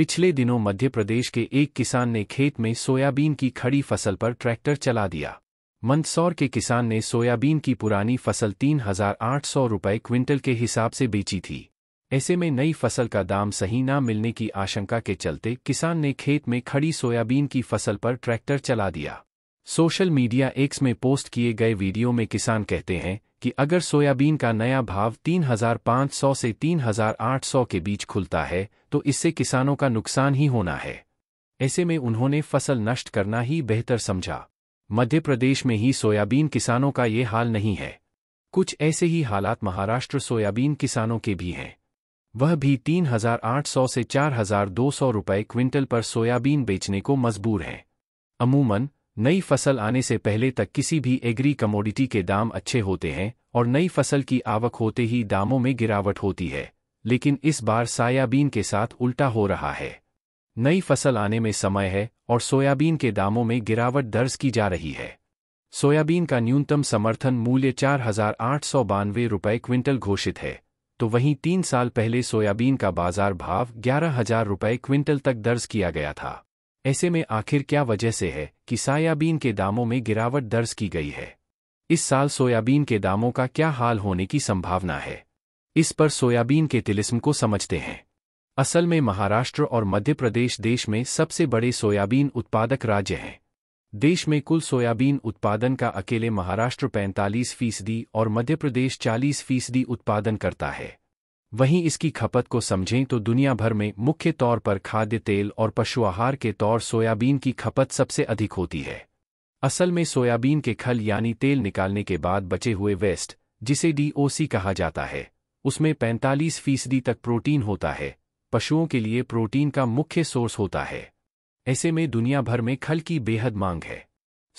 पिछले दिनों मध्य प्रदेश के एक किसान ने खेत में सोयाबीन की खड़ी फसल पर ट्रैक्टर चला दिया मंदसौर के किसान ने सोयाबीन की पुरानी फसल तीन हजार आठ सौ रुपये क्विंटल के हिसाब से बेची थी ऐसे में नई फसल का दाम सही न मिलने की आशंका के चलते किसान ने खेत में खड़ी सोयाबीन की फसल पर ट्रैक्टर चला दिया सोशल मीडिया एक्स में पोस्ट किए गए वीडियो में किसान कहते हैं कि अगर सोयाबीन का नया भाव 3,500 से 3,800 के बीच खुलता है तो इससे किसानों का नुकसान ही होना है ऐसे में उन्होंने फसल नष्ट करना ही बेहतर समझा मध्य प्रदेश में ही सोयाबीन किसानों का ये हाल नहीं है कुछ ऐसे ही हालात महाराष्ट्र सोयाबीन किसानों के भी हैं वह भी 3,800 से 4,200 रुपए क्विंटल पर सोयाबीन बेचने को मजबूर हैं अमूमन नई फसल आने से पहले तक किसी भी एग्री कमोडिटी के दाम अच्छे होते हैं और नई फसल की आवक होते ही दामों में गिरावट होती है लेकिन इस बार सायाबीन के साथ उल्टा हो रहा है नई फसल आने में समय है और सोयाबीन के दामों में गिरावट दर्ज की जा रही है सोयाबीन का न्यूनतम समर्थन मूल्य चार हजार आठ सौ बानवे रुपये क्विंटल घोषित है तो वहीं तीन साल पहले सोयाबीन का बाजार भाव ग्यारह हजार रुपये क्विंटल तक दर्ज किया गया था ऐसे में आखिर क्या वजह से है कि सायाबीन के दामों में गिरावट दर्ज की गई है इस साल सोयाबीन के दामों का क्या हाल होने की संभावना है इस पर सोयाबीन के तिलिस्म को समझते हैं असल में महाराष्ट्र और मध्य प्रदेश देश में सबसे बड़े सोयाबीन उत्पादक राज्य हैं देश में कुल सोयाबीन उत्पादन का अकेले महाराष्ट्र 45 फीसदी और मध्य प्रदेश 40 फीसदी उत्पादन करता है वहीं इसकी खपत को समझें तो दुनिया भर में मुख्य तौर पर खाद्य तेल और पशु आहार के तौर सोयाबीन की खपत सबसे अधिक होती है असल में सोयाबीन के खल यानी तेल निकालने के बाद बचे हुए वेस्ट जिसे डीओसी कहा जाता है उसमें 45 फीसदी तक प्रोटीन होता है पशुओं के लिए प्रोटीन का मुख्य सोर्स होता है ऐसे में दुनिया भर में खल की बेहद मांग है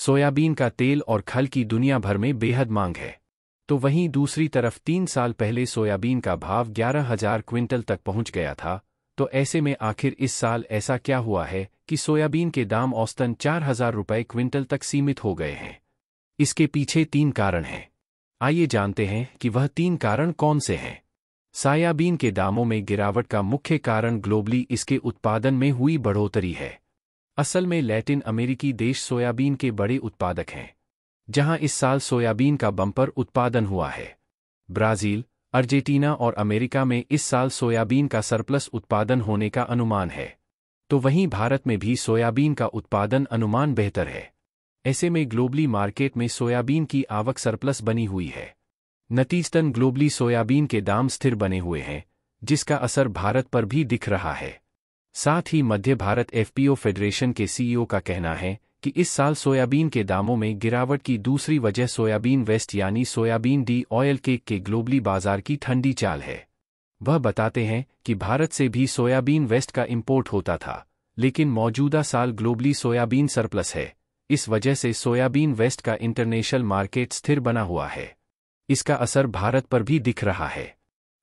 सोयाबीन का तेल और खल की दुनिया भर में बेहद मांग है तो वहीं दूसरी तरफ तीन साल पहले सोयाबीन का भाव ग्यारह हजार क्विंटल तक पहुंच गया था तो ऐसे में आखिर इस साल ऐसा क्या हुआ है कि सोयाबीन के दाम औसतन चार हजार रुपये क्विंटल तक सीमित हो गए हैं इसके पीछे तीन कारण हैं आइए जानते हैं कि वह तीन कारण कौन से हैं सायाबीन के दामों में गिरावट का मुख्य कारण ग्लोबली इसके उत्पादन में हुई बढ़ोतरी है असल में लैटिन अमेरिकी देश सोयाबीन के बड़े उत्पादक हैं जहां इस साल सोयाबीन का बम्पर उत्पादन हुआ है ब्राज़ील अर्जेंटीना और अमेरिका में इस साल सोयाबीन का सरप्लस उत्पादन होने का अनुमान है तो वहीं भारत में भी सोयाबीन का उत्पादन अनुमान बेहतर है ऐसे में ग्लोबली मार्केट में सोयाबीन की आवक सरप्लस बनी हुई है नतीजतन ग्लोबली सोयाबीन के दाम स्थिर बने हुए हैं जिसका असर भारत पर भी दिख रहा है साथ ही मध्य भारत एफपीओ फेडरेशन के सीईओ का कहना है कि इस साल सोयाबीन के दामों में गिरावट की दूसरी वजह सोयाबीन वेस्ट यानी सोयाबीन डी ऑयल केक के ग्लोबली बाजार की ठंडी चाल है वह बताते हैं कि भारत से भी सोयाबीन वेस्ट का इम्पोर्ट होता था लेकिन मौजूदा साल ग्लोबली सोयाबीन सरप्लस है इस वजह से सोयाबीन वेस्ट का इंटरनेशनल मार्केट स्थिर बना हुआ है इसका असर भारत पर भी दिख रहा है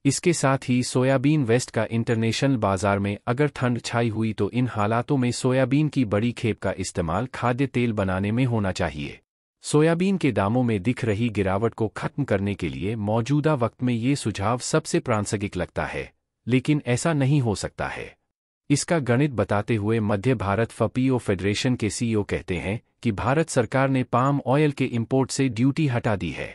इसके साथ ही सोयाबीन वेस्ट का इंटरनेशनल बाजार में अगर ठंड छाई हुई तो इन हालातों में सोयाबीन की बड़ी खेप का इस्तेमाल खाद्य तेल बनाने में होना चाहिए सोयाबीन के दामों में दिख रही गिरावट को खत्म करने के लिए मौजूदा वक्त में ये सुझाव सबसे प्रांसगिक लगता है लेकिन ऐसा नहीं हो सकता है इसका गणित बताते हुए मध्य भारत फपीओ फेडरेशन के सीईओ कहते हैं कि भारत सरकार ने पाम ऑयल के इम्पोर्ट से ड्यूटी हटा दी है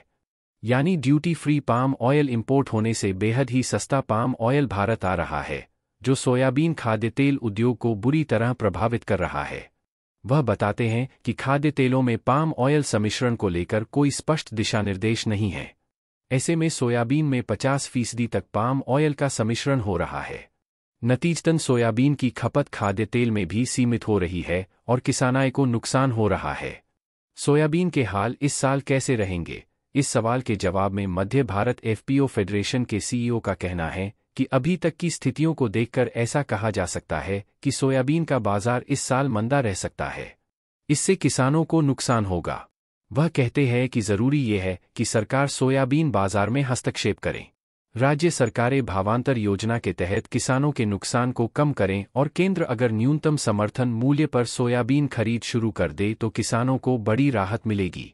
यानी duty free palm oil import होने से बेहद ही सस्ता पाम ऑयल भारत आ रहा है जो सोयाबीन खाद्य तेल उद्योग को बुरी तरह प्रभावित कर रहा है वह बताते हैं कि खाद्य तेलों में पाम ऑयल सम्मिश्रण को लेकर कोई स्पष्ट दिशा निर्देश नहीं है ऐसे में सोयाबीन में 50 फीसदी तक पाम ऑयल का सम्मिश्रण हो रहा है नतीजतन सोयाबीन की खपत खाद्य तेल में भी सीमित हो रही है और किसानाएं को नुकसान हो रहा है सोयाबीन के हाल इस साल कैसे रहेंगे इस सवाल के जवाब में मध्य भारत एफपीओ फेडरेशन के सीईओ का कहना है कि अभी तक की स्थितियों को देखकर ऐसा कहा जा सकता है कि सोयाबीन का बाजार इस साल मंदा रह सकता है इससे किसानों को नुकसान होगा वह कहते हैं कि जरूरी यह है कि सरकार सोयाबीन बाजार में हस्तक्षेप करें राज्य सरकारें भावांतर योजना के तहत किसानों के नुकसान को कम करें और केंद्र अगर न्यूनतम समर्थन मूल्य पर सोयाबीन खरीद शुरू कर दे तो किसानों को बड़ी राहत मिलेगी